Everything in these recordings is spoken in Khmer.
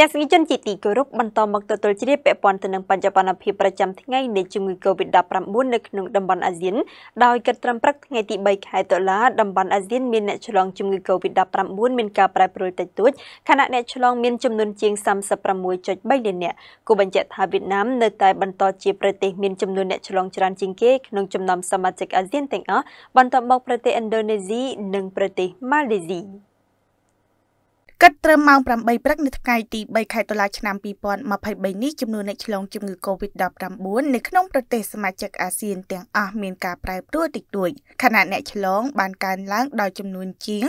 ទស្សនិកជនជាទីគោរពបន្តមកទទួលជ្រាបពាក់ព័ន្ធទៅនឹងបញ្ចបណ្ណភាពប្រចាំថ្ងៃនៃជំងឺ Covid-19 នៅក្នុងតំបន់អាស៊ានដោយកត់ត្រឹមព្រឹកថ្ងៃទី3ខែតុលាតំបន់អាស៊ានមានអ្នកឆ្លងជំងឺ Covid-19 មានការប្រែប្រួលតិចតួចខណៈអ្នកឆ្លងមានចំនួនជាង36.3លាននាក់គូបញ្ជាក់ថាវៀតណាមនៅតែបន្តជាប្រទេសមានចំនួនអ្នកឆ្លងច្រើនជាងគេក្នុងចំណោមសមាជិកអាស៊ានទាំងអស់បន្ទាប់មកប្រទេសឥណ្ឌូនេស៊ីនិងប្រទេសម៉ាឡេស៊ីគិតត្រឹមម៉ោង8ព្រឹកនៅថ្ងៃទី3ខែតុលាឆ្នាំ2023នេះចំនួនអ្នកឆ្លងជំងឺ Covid-19 នៅក្នុងប្រទេសសមាជិកអាស៊ានទាំងអស់មានការប្រែប្រួលតិចតួចខណៈអ្នកឆ្លងបានកើនឡើងដល់ចំនួនជាង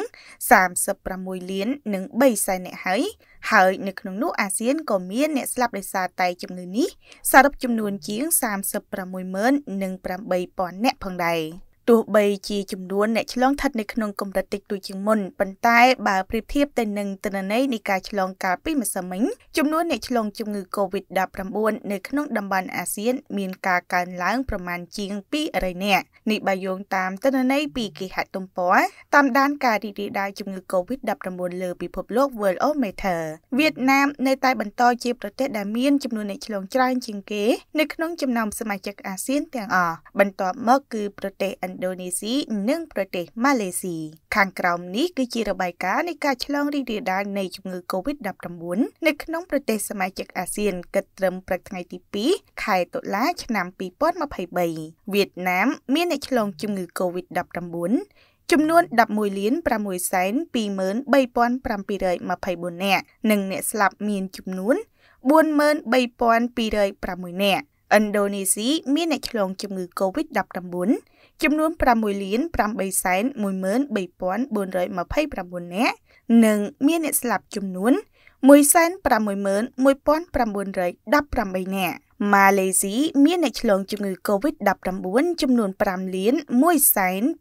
36លាននិង3សែនអ្នកហើយហើយនៅក្នុងនោះអាស៊ានក៏មានអ្នកស្លាប់ដោយសារតែជំងឺនេះសរុបចំនួនជាង36ម៉ឺននិង8000អ្នកផងដែរ។ទោះបីជាចំនួនអ្នកឆ្លងឋិតនៅក្នុងកម្រិតតិចតួចជាងមុនប៉ុន្តែបើប្រៀបធៀបទៅនឹងទិន្នន័យនៃការឆ្លងកាលពីម្សិលមិញចំនួនអ្នកឆ្លងជំងឺ Covid-19 នៅក្នុងតំបន់អាស៊ាន មានការកើនឡើងប្រមាណជាង200នាក់នេះបើយោងតាមទិន្នន័យពីគេហទំព័រតាមដានការរីករាលដាលជំងឺ Covid-19 លើពិភពលោក Worldometer វៀតណាមនៅតែបន្តជាប្រទេសដែលមានចំនួនអ្នកឆ្លងច្រើនជាងគេនៅក្នុងចំណោមសមាជិកអាស៊ានទាំងអស់បន្ទាប់មកគឺប្រទេសឥណ្ឌាណ្ឌូនេស៊ីនិងប្រទេសម៉ាឡេស៊ីខាងក្រោមនេះគឺជារបាយការណ៍នៃការឆ្លងរីករាលដាលនៃជំងឺ Covid-19 នៅក្នុងប្រទេសសមាជិកអាស៊ានគិតត្រឹមព្រឹកថ្ងៃទី2ខែតុលា ឆ្នាំ2023វៀតណាម មានអ្នកឆ្លងជំងឺ Covid-19 ចំនួន11លាន6សែន23724នាក់និងអ្នកស្លាប់មានចំនួន43206នាក់ឥណ្ឌូនេស៊ីមានអ្នកឆ្លងជំងឺ Covid-19 ចំនួន6លាន8សែន13429នាក់និងមានអ្នកស្លាប់ចំនួន1,611,918នាក់ម៉ាឡេស៊ីមានអ្នកឆ្លងជំងឺ Covid-19 ចំនួន5លាន1,226,683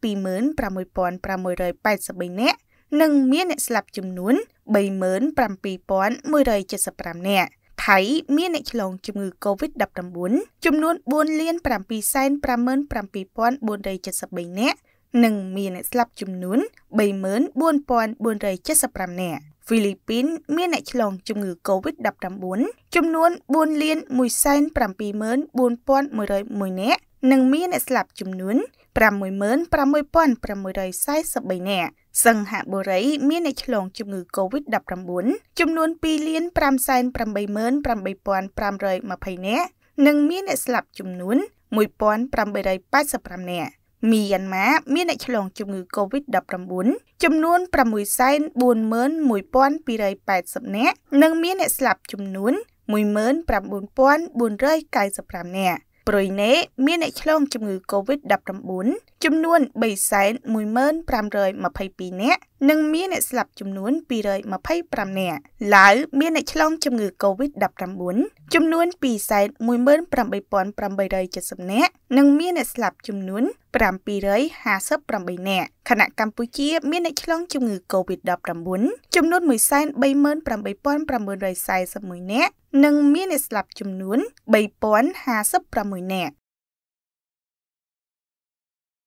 នាក់និងមានអ្នកស្លាប់ចំនួន37,175នាក់ថៃមានអ្នកឆ្លងជំងឺ Covid-19 ចំនួន4លាន757,473នាក់និងមានអ្នកស្លាប់ចំនួន34,475នាក់ហ្វីលីពីន មានអ្នកឆ្លងជំងឺ Covid-19 ចំនួន4លាន174,101នាក់និងមានអ្នកស្លាប់ចំនួន56,643នាក់សង្ហបុរីមានអ្នកឆ្លងជំងឺ Covid-19 ចំនួន2លាន588,520នាក់និងមានអ្នកស្លាប់ចំនួន1885នាក់មីយ៉ាន់ម៉ាមានអ្នកឆ្លងជំងឺ Covid-19 ចំនួន641,280នាក់និងមានអ្នកស្លាប់ចំនួន19,495នាក់ប្រ៊ុយណេមានអ្នកឆ្លងជំងឺ Covid-19 ចំនួន315,22នាក់និងមានអ្នកស្លាប់ចំនួន225នាក់ឡាវមានអ្នកឆ្លងជំងឺ Covid-19 ចំនួន218,870នាក់និងមានអ្នកស្លាប់ចំនួន758នាក់ខណៈកម្ពុជាមានអ្នកឆ្លងជំងឺ Covid-19 ចំនួន138,941នាក់និងមានអ្នកស្លាប់ចំនួន3056នាក់